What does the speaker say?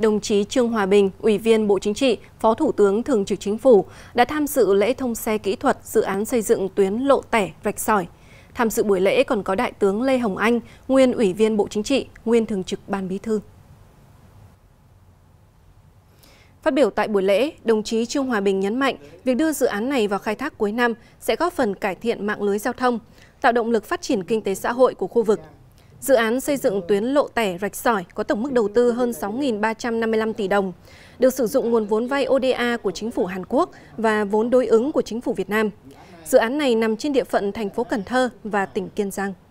Đồng chí Trương Hòa Bình, Ủy viên Bộ Chính trị, Phó Thủ tướng Thường trực Chính phủ đã tham dự lễ thông xe kỹ thuật dự án xây dựng tuyến lộ tẻ rạch sỏi. Tham dự buổi lễ còn có Đại tướng Lê Hồng Anh, nguyên Ủy viên Bộ Chính trị, nguyên Thường trực Ban Bí thư. Phát biểu tại buổi lễ, đồng chí Trương Hòa Bình nhấn mạnh việc đưa dự án này vào khai thác cuối năm sẽ góp phần cải thiện mạng lưới giao thông, tạo động lực phát triển kinh tế xã hội của khu vực – Dự án xây dựng tuyến lộ tẻ rạch sỏi có tổng mức đầu tư hơn 6.355 tỷ đồng, được sử dụng nguồn vốn vay ODA của chính phủ Hàn Quốc và vốn đối ứng của chính phủ Việt Nam. Dự án này nằm trên địa phận thành phố Cần Thơ và tỉnh Kiên Giang.